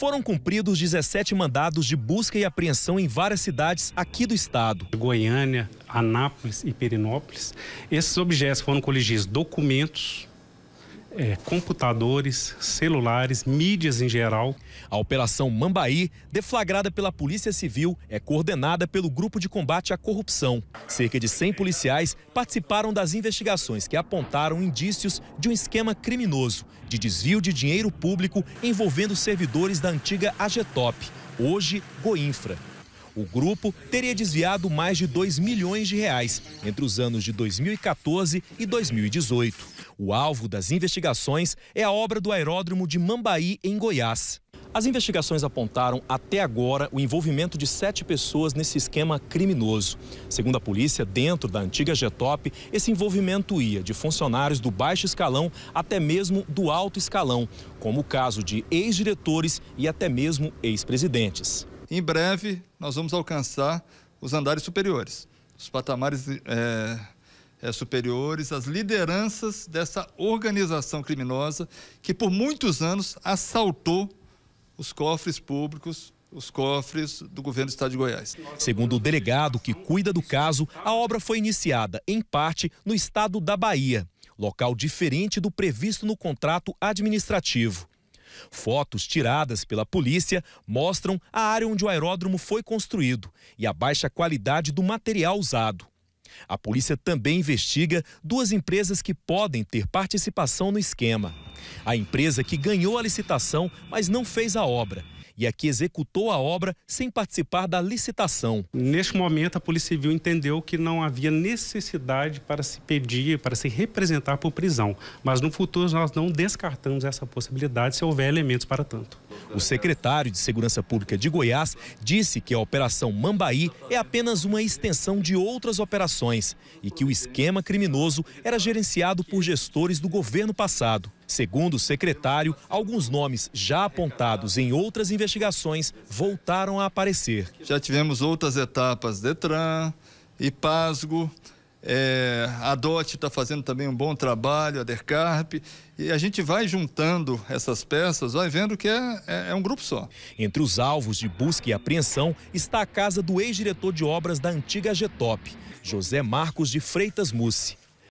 foram cumpridos 17 mandados de busca e apreensão em várias cidades aqui do estado. Goiânia, Anápolis e Perinópolis. Esses objetos foram coligidos documentos, é, computadores, celulares, mídias em geral. A Operação Mambaí, deflagrada pela Polícia Civil, é coordenada pelo Grupo de Combate à Corrupção. Cerca de 100 policiais participaram das investigações que apontaram indícios de um esquema criminoso de desvio de dinheiro público envolvendo servidores da antiga AGTOP, hoje Goinfra. O grupo teria desviado mais de 2 milhões de reais entre os anos de 2014 e 2018. O alvo das investigações é a obra do aeródromo de Mambaí, em Goiás. As investigações apontaram até agora o envolvimento de sete pessoas nesse esquema criminoso. Segundo a polícia, dentro da antiga Getop, esse envolvimento ia de funcionários do baixo escalão até mesmo do alto escalão, como o caso de ex-diretores e até mesmo ex-presidentes. Em breve, nós vamos alcançar os andares superiores, os patamares. É é, superiores, as lideranças dessa organização criminosa que por muitos anos assaltou os cofres públicos os cofres do governo do estado de Goiás. Segundo o delegado que cuida do caso, a obra foi iniciada, em parte, no estado da Bahia, local diferente do previsto no contrato administrativo. Fotos tiradas pela polícia mostram a área onde o aeródromo foi construído e a baixa qualidade do material usado. A polícia também investiga duas empresas que podem ter participação no esquema. A empresa que ganhou a licitação, mas não fez a obra. E a que executou a obra sem participar da licitação. Neste momento, a Polícia Civil entendeu que não havia necessidade para se pedir, para se representar por prisão. Mas no futuro, nós não descartamos essa possibilidade se houver elementos para tanto. O secretário de Segurança Pública de Goiás disse que a Operação Mambaí é apenas uma extensão de outras operações e que o esquema criminoso era gerenciado por gestores do governo passado. Segundo o secretário, alguns nomes já apontados em outras investigações voltaram a aparecer. Já tivemos outras etapas Detran, e Pasgo. É, a DOT está fazendo também um bom trabalho, a DERCARP, e a gente vai juntando essas peças, vai vendo que é, é, é um grupo só. Entre os alvos de busca e apreensão está a casa do ex-diretor de obras da antiga Getop, José Marcos de Freitas Mussi.